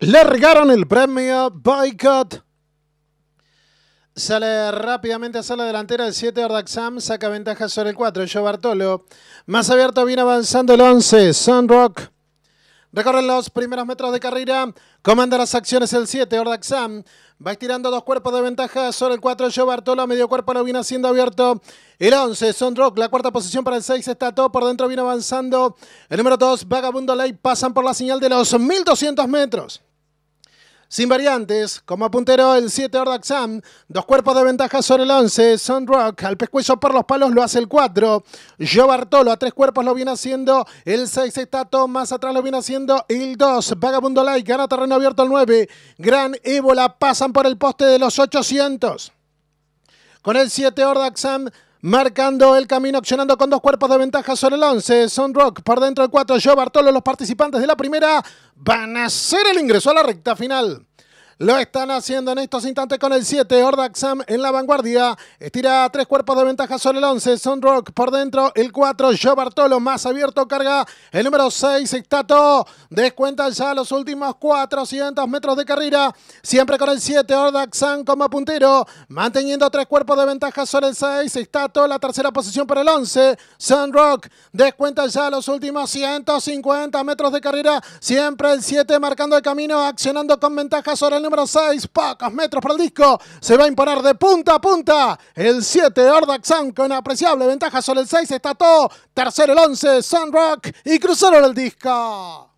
Largaron el premio Boycott. Sale rápidamente hacia la delantera el 7 Ardaxam, saca ventaja sobre el 4, Joe Bartolo. Más abierto viene avanzando el 11, Sunrock. Recorren los primeros metros de carrera. Comanda las acciones el 7, Ordaxam. Va estirando dos cuerpos de ventaja sobre el 4, Joe Bartolo. Medio cuerpo lo viene haciendo abierto. El 11, Rock, La cuarta posición para el 6 está todo. Por dentro viene avanzando. El número 2, Vagabundo ley. Pasan por la señal de los 1200 metros. Sin variantes, como puntero el 7 Ordaxam, dos cuerpos de ventaja sobre el 11, Sunrock al pescuezo por los palos lo hace el 4, Joe Bartolo a tres cuerpos lo viene haciendo, el 6 Estato, más atrás lo viene haciendo el 2, Vagabundo Light gana terreno abierto el 9, Gran Ébola pasan por el poste de los 800. Con el 7 Ordaxam, marcando el camino, accionando con dos cuerpos de ventaja sobre el 11. Son Rock por dentro del 4. Joe Bartolo, los participantes de la primera van a hacer el ingreso a la recta final. Lo están haciendo en estos instantes con el 7. Ordaxam en la vanguardia. Estira tres cuerpos de ventaja sobre el 11. Sunrock por dentro. El 4. Joe Bartolo más abierto. Carga el número 6. Estato. Descuenta ya los últimos 400 metros de carrera. Siempre con el 7. Ordaxam como puntero. Manteniendo tres cuerpos de ventaja sobre el 6. Estato. La tercera posición para el 11. Sunrock. Descuenta ya los últimos 150 metros de carrera. Siempre el 7 marcando el camino. Accionando con ventaja sobre el número número 6, pocos metros para el disco. Se va a imponer de punta a punta. El 7, Ordaxan, con apreciable ventaja sobre el 6, Estató. Tercero el 11, Sunrock. Y cruzaron el disco.